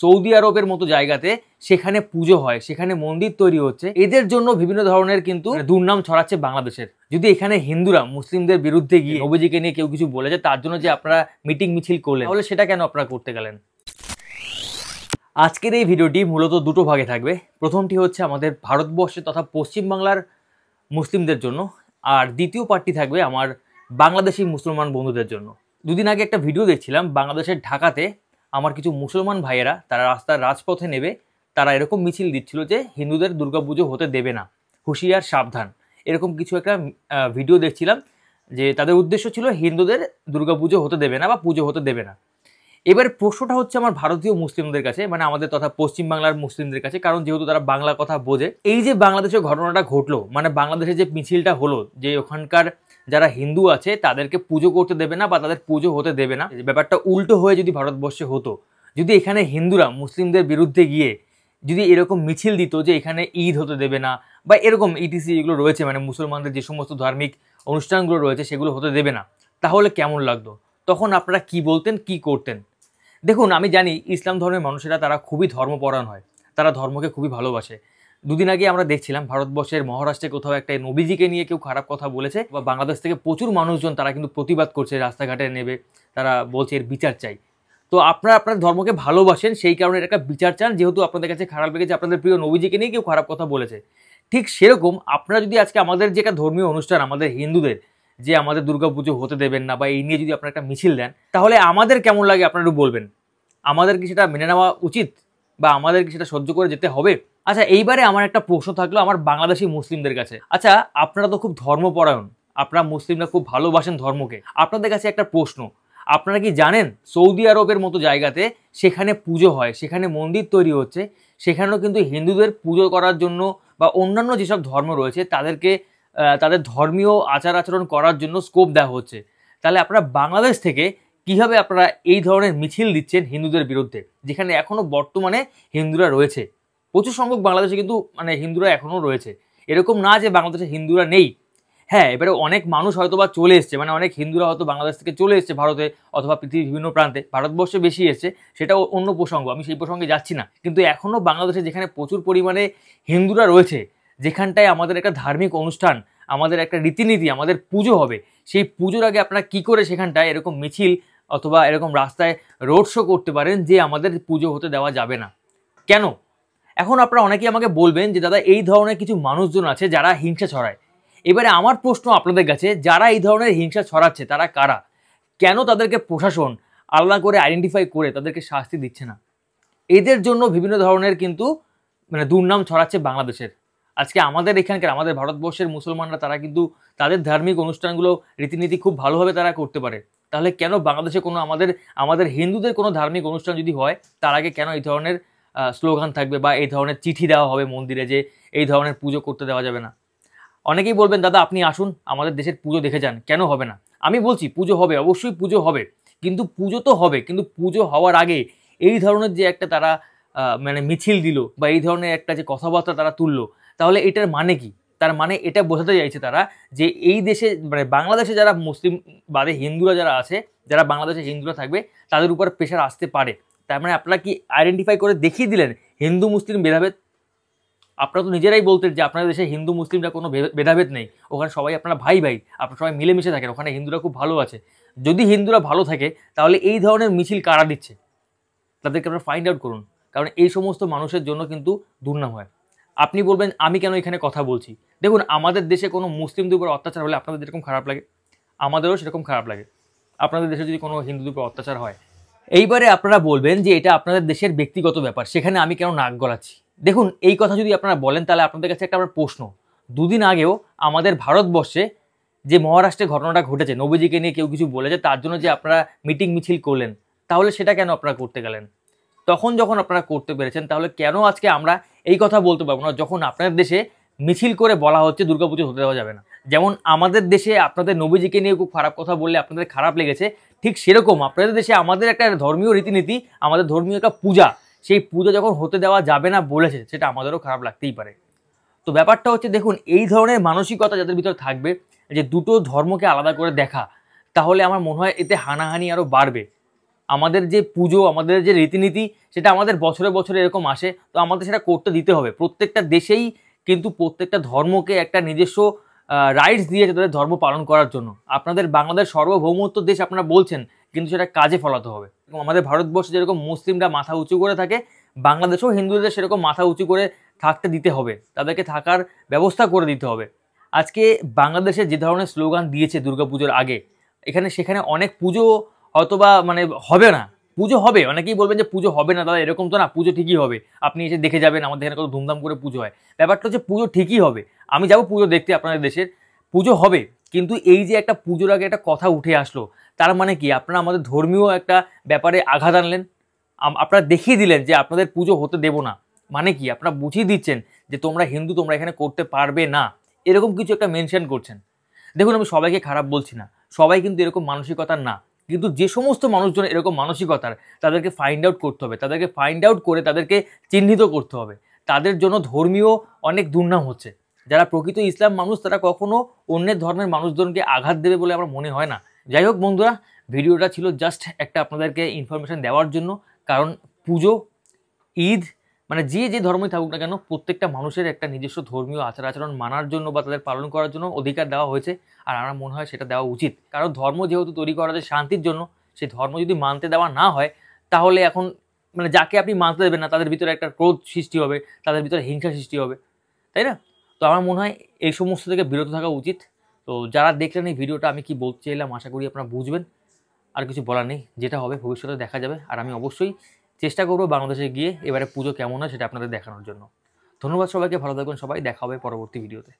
Saudi আরবের মতো জায়গাতে সেখানে পুজো হয় সেখানে মন্দির তৈরি হচ্ছে এদের জন্য বিভিন্ন ধরনের কিন্তু মানে দুর্নাম ছড়াচ্ছে বাংলাদেশের যদি এখানে হিন্দুরা মুসলিমদের বিরুদ্ধে গিয়ে নবীজিকে নিয়ে কেউ কিছু বলেছে তার জন্য যে আপনারা মিটিং মিছিল করলেন তাহলে সেটা কেন আপনারা করতে গেলেন আজকের এই ভিডিওটি মূলত দুটো ভাগে থাকবে প্রথমটি হচ্ছে আমাদের ভারতবর্ষে তথা পশ্চিমবাংলার মুসলিমদের জন্য আর দ্বিতীয় পার্টটি থাকবে আমার বাংলাদেশি মুসলমান বন্ধুদের জন্য দুদিন আগে একটা ভিডিও দেখছিলাম বাংলাদেশের ঢাকাতে আমার কিছু মুসলমান ভাইয়েরা তারা রাস্তার রাজপথে নেবে তারা এরকম মিছিল দিচ্ছিল যে হিন্দুদের দুর্গাপুজো হতে দেবে না হুঁশিয়ার সাবধান এরকম কিছু একটা ভিডিও দেখছিলাম যে তাদের উদ্দেশ্য ছিল হিন্দুদের দুর্গাপুজো হতে দেবে না বা পুজো হতে দেবে না এবার প্রশ্নটা হচ্ছে আমার ভারতীয় মুসলিমদের কাছে মানে আমাদের তথা পশ্চিমবাংলার মুসলিমদের কাছে কারণ যেহেতু তারা বাংলা কথা বোঝে এই যে বাংলাদেশের ঘটনাটা ঘটলো মানে বাংলাদেশে যে মিছিলটা হলো যে ওখানকার যারা হিন্দু আছে তাদেরকে পুজো করতে দেবে না বা তাদের পুজো হতে দেবে না ব্যাপারটা উল্টো হয়ে যদি ভারতবর্ষে হতো যদি এখানে হিন্দুরা মুসলিমদের বিরুদ্ধে গিয়ে যদি এরকম মিছিল দিত যে এখানে ঈদ হতে দেবে না বা এরকম ইটিসি e যেগুলো রয়েছে মানে মুসলমানদের যে সমস্ত ধার্মিক অনুষ্ঠানগুলো রয়েছে সেগুলো হতে দেবে না তাহলে কেমন লাগতো তখন আপনারা কি বলতেন কি করতেন দেখুন আমি জানি ইসলাম ধর্মের মানুষেরা তারা খুবই ধর্মপরায়ণ হয় তারা ধর্মকে খুবই ভালোবাসে দুদিন আগে আমরা দেখছিলাম ভারতবর্ষের মহারাষ্ট্রে কোথাও একটা নবীজিকে নিয়ে কেউ খারাপ কথা বলেছে বা বাংলাদেশ থেকে প্রচুর মানুষজন তারা কিন্তু প্রতিবাদ করছে রাস্তাঘাটে নেবে তারা বলছে এর বিচার চাই তো আপনারা আপনার ধর্মকে ভালোবাসেন সেই কারণে একটা বিচার চান যেহেতু আপনাদের কাছে খারাপ লেগেছে আপনাদের প্রিয় নবীজিকে নিয়ে কেউ খারাপ কথা বলেছে ঠিক সেরকম আপনারা যদি আজকে আমাদের যেটা ধর্মীয় অনুষ্ঠান আমাদের হিন্দুদের যে আমাদের দুর্গাপুজো হতে দেবেন না বা এই নিয়ে যদি আপনারা একটা মিছিল দেন তাহলে আমাদের কেমন লাগে আপনারা একটু বলবেন আমাদের কি সেটা মেনে নেওয়া উচিত বা আমাদের কি সেটা সহ্য করে যেতে হবে আচ্ছা এইবারে আমার একটা প্রশ্ন থাকলো আমার বাংলাদেশি মুসলিমদের কাছে আচ্ছা আপনারা তো খুব ধর্মপরায়ণ আপনারা মুসলিমরা খুব ভালোবাসেন ধর্মকে আপনাদের কাছে একটা প্রশ্ন আপনারা কি জানেন সৌদি আরবের মতো জায়গাতে সেখানে পুজো হয় সেখানে মন্দির তৈরি হচ্ছে সেখানেও কিন্তু হিন্দুদের পুজো করার জন্য বা অন্যান্য যেসব ধর্ম রয়েছে তাদেরকে তাদের ধর্মীয় আচার আচরণ করার জন্য স্কোপ দেওয়া হচ্ছে তাহলে আপনারা বাংলাদেশ থেকে কীভাবে আপনারা এই ধরনের মিছিল দিচ্ছেন হিন্দুদের বিরুদ্ধে যেখানে এখনও বর্তমানে হিন্দুরা রয়েছে প্রচুর সংখ্যক বাংলাদেশে কিন্তু মানে হিন্দুরা এখনও রয়েছে এরকম না যে বাংলাদেশে হিন্দুরা নেই হ্যাঁ এবারে অনেক মানুষ হয়তো বা চলে এসছে মানে অনেক হিন্দুরা হয়তো বাংলাদেশ থেকে চলে এসছে ভারতে অথবা পৃথিবীর বিভিন্ন প্রান্তে ভারতবর্ষে বেশি এসছে সেটা অন্য প্রসঙ্গ আমি সেই প্রসঙ্গে যাচ্ছি না কিন্তু এখনও বাংলাদেশে যেখানে প্রচুর পরিমাণে হিন্দুরা রয়েছে যেখানটায় আমাদের একটা ধার্মিক অনুষ্ঠান আমাদের একটা রীতিনীতি আমাদের পুজো হবে সেই পুজোর আগে আপনারা কী করে সেখানটায় এরকম মিছিল অথবা এরকম রাস্তায় রোড শো করতে পারেন যে আমাদের পুজো হতে দেওয়া যাবে না কেন এখন আপনারা অনেকেই আমাকে বলবেন যে দাদা এই ধরনের কিছু মানুষজন আছে যারা হিংসা ছড়ায় এবারে আমার প্রশ্ন আপনাদের কাছে যারা এই ধরনের হিংসা ছড়াচ্ছে তারা কারা কেন তাদেরকে প্রশাসন আলাদা করে আইডেন্টিফাই করে তাদেরকে শাস্তি দিচ্ছে না এদের জন্য বিভিন্ন ধরনের কিন্তু মানে দুর্নাম ছড়াচ্ছে বাংলাদেশের আজকে আমাদের এখানকার আমাদের ভারতবর্ষের মুসলমানরা তারা কিন্তু তাদের ধার্মিক অনুষ্ঠানগুলো রীতিনীতি খুব ভালোভাবে তারা করতে পারে তাহলে কেন বাংলাদেশে কোনো আমাদের আমাদের হিন্দুদের কোনো ধার্মিক অনুষ্ঠান যদি হয় তার আগে কেন এই ধরনের স্লোগান থাকবে বা এই ধরনের চিঠি দেওয়া হবে মন্দিরে যে এই ধরনের পুজো করতে দেওয়া যাবে না অনেকেই বলবেন দাদা আপনি আসুন আমাদের দেশের পুজো দেখে যান কেন হবে না আমি বলছি পুজো হবে অবশ্যই পুজো হবে কিন্তু পুজো তো হবে কিন্তু পুজো হওয়ার আগে এই ধরনের যে একটা তারা মানে মিছিল দিল বা এই ধরনের একটা যে কথাবার্তা তারা তুললো তাহলে এটার মানে কি তার মানে এটা বোঝাতে চাইছে তারা যে এই দেশে মানে বাংলাদেশে যারা মুসলিম বাদে হিন্দুরা যারা আছে যারা বাংলাদেশে হিন্দুরা থাকবে তাদের উপর প্রেশার আসতে পারে তার মানে আপনারা কি আইডেন্টিফাই করে দেখিয়ে দিলেন হিন্দু মুসলিম ভেদাভেদ আপনারা তো নিজেরাই বলতেন যে আপনাদের দেশে হিন্দু মুসলিমরা কোনো ভেদাভেদ নেই ওখানে সবাই আপনারা ভাই ভাই আপনারা সবাই মিলেমিশে থাকেন ওখানে হিন্দুরা খুব ভালো আছে যদি হিন্দুরা ভালো থাকে তাহলে এই ধরনের মিছিল কারা দিচ্ছে তাদেরকে আপনারা ফাইন্ড আউট করুন কারণ এই সমস্ত মানুষের জন্য কিন্তু দুর্নাম হয় আপনি বলবেন আমি কেন এখানে কথা বলছি দেখুন আমাদের দেশে কোনো মুসলিমদের উপর অত্যাচার হলে আপনাদের যেরকম খারাপ লাগে আমাদেরও সেরকম খারাপ লাগে আপনাদের দেশে যদি কোনো হিন্দুদের উপর অত্যাচার হয় এইবারে আপনারা বলবেন যে এটা আপনাদের দেশের ব্যক্তিগত ব্যাপার সেখানে আমি কেন নাক গলাচ্ছি দেখুন এই কথা যদি আপনারা বলেন তাহলে আপনাদের কাছে একটা আমার প্রশ্ন দুদিন আগেও আমাদের ভারতবর্ষে যে মহারাষ্ট্রে ঘটনাটা ঘটেছে নবীজিকে নিয়ে কেউ কিছু বলেছে তার জন্য যে আপনারা মিটিং মিছিল করলেন তাহলে সেটা কেন আপনারা করতে গেলেন তখন যখন আপনারা করতে পেরেছেন তাহলে কেন আজকে আমরা এই কথা বলতে পারবো না যখন আপনার দেশে মিছিল করে বলা হচ্ছে দুর্গাপুজো হতে দেওয়া যাবে না যেমন আমাদের দেশে আপনাদের নবীজিকে নিয়ে খুব খারাপ কথা বললে আপনাদের খারাপ লেগেছে ঠিক সেরকম আপনাদের দেশে আমাদের একটা ধর্মীয় রীতিনীতি আমাদের ধর্মীয় একটা পূজা সেই পূজা যখন হতে দেওয়া যাবে না বলেছে সেটা আমাদেরও খারাপ লাগতেই পারে তো ব্যাপারটা হচ্ছে দেখুন এই ধরনের মানসিকতা যাদের ভিতরে থাকবে যে দুটো ধর্মকে আলাদা করে দেখা তাহলে আমার মনে হয় এতে হানাহানি আরও বাড়বে আমাদের যে পুজো আমাদের যে রীতিনীতি সেটা আমাদের বছরে বছরে এরকম আসে তো আমাদের সেটা করতে দিতে হবে প্রত্যেকটা দেশেই কিন্তু প্রত্যেকটা ধর্মকে একটা নিজস্ব রাইটস দিয়েছে তাদের ধর্ম পালন করার জন্য আপনাদের বাংলাদেশ সর্বভৌমত্ব দেশ আপনারা বলছেন কিন্তু সেটা কাজে ফলাতে হবে এবং আমাদের ভারতবর্ষে যেরকম মুসলিমরা মাথা উঁচু করে থাকে বাংলাদেশেও হিন্দুদের সেরকম মাথা উঁচু করে থাকতে দিতে হবে তাদেরকে থাকার ব্যবস্থা করে দিতে হবে আজকে বাংলাদেশে যে ধরনের স্লোগান দিয়েছে দুর্গাপুজোর আগে এখানে সেখানে অনেক পুজো হয়তোবা মানে হবে না পুজো হবে অনেকেই বলবেন যে পুজো হবে না দাদা এরকম তো না পুজো ঠিকই হবে আপনি এসে দেখে যাবেন আমাদের এখানে কত ধুমধাম করে পুজো হয় ব্যাপারটা হচ্ছে পুজো ঠিকই হবে আমি যাব পুজো দেখতে আপনাদের দেশের পুজো হবে কিন্তু এই যে একটা পুজোর আগে একটা কথা উঠে আসলো তার মানে কি আপনারা আমাদের ধর্মীয় একটা ব্যাপারে আঘাত আনলেন আপনারা দেখিয়ে দিলেন যে আপনাদের পুজো হতে দেব না মানে কি আপনারা বুঝিয়ে দিচ্ছেন যে তোমরা হিন্দু তোমরা এখানে করতে পারবে না এরকম কিছু একটা মেনশন করছেন দেখুন আমি সবাইকে খারাপ বলছি না সবাই কিন্তু এরকম মানসিকতার না কিন্তু যে সমস্ত মানুষজন এরকম মানসিকতার তাদেরকে ফাইন্ড আউট করতে হবে তাদেরকে ফাইন্ড আউট করে তাদেরকে চিহ্নিত করতে হবে তাদের জন্য ধর্মীয় অনেক দুর্নাম হচ্ছে যারা প্রকৃত ইসলাম মানুষ তারা কখনো অন্যের ধর্মের মানুষজনকে আঘাত দেবে বলে আমার মনে হয় না যাই হোক বন্ধুরা ভিডিওটা ছিল জাস্ট একটা আপনাদেরকে ইনফরমেশান দেওয়ার জন্য কারণ পুজো ঈদ মানে যে যে ধর্মই থাকুক না কেন প্রত্যেকটা মানুষের একটা নিজস্ব ধর্মীয় আচার আচরণ মানার জন্য বা তাদের পালন করার জন্য অধিকার দেওয়া হয়েছে আর আমার মনে হয় সেটা দেওয়া উচিত কারণ ধর্ম যেহেতু তৈরি করা হয়েছে শান্তির জন্য সেই ধর্ম যদি মানতে দেওয়া না হয় তাহলে এখন মানে যাকে আপনি মানতে দেবেন না তাদের ভিতরে একটা ক্রোধ সৃষ্টি হবে তাদের ভিতরে হিংসা সৃষ্টি হবে তাই না তো আমার মনে হয় এই সমস্ত থেকে বিরত থাকা উচিত তো যারা দেখলেন এই ভিডিওটা আমি কি বলতে চাইলাম আশা করি আপনারা বুঝবেন আর কিছু বলার নেই যেটা হবে ভবিষ্যতে দেখা যাবে আর আমি অবশ্যই চেষ্টা করবো বাংলাদেশে গিয়ে এবারে পুজো কেমন হয় সেটা আপনাদের দেখানোর জন্য ধন্যবাদ সবাইকে ভালো থাকবেন সবাই দেখা হবে পরবর্তী ভিডিওতে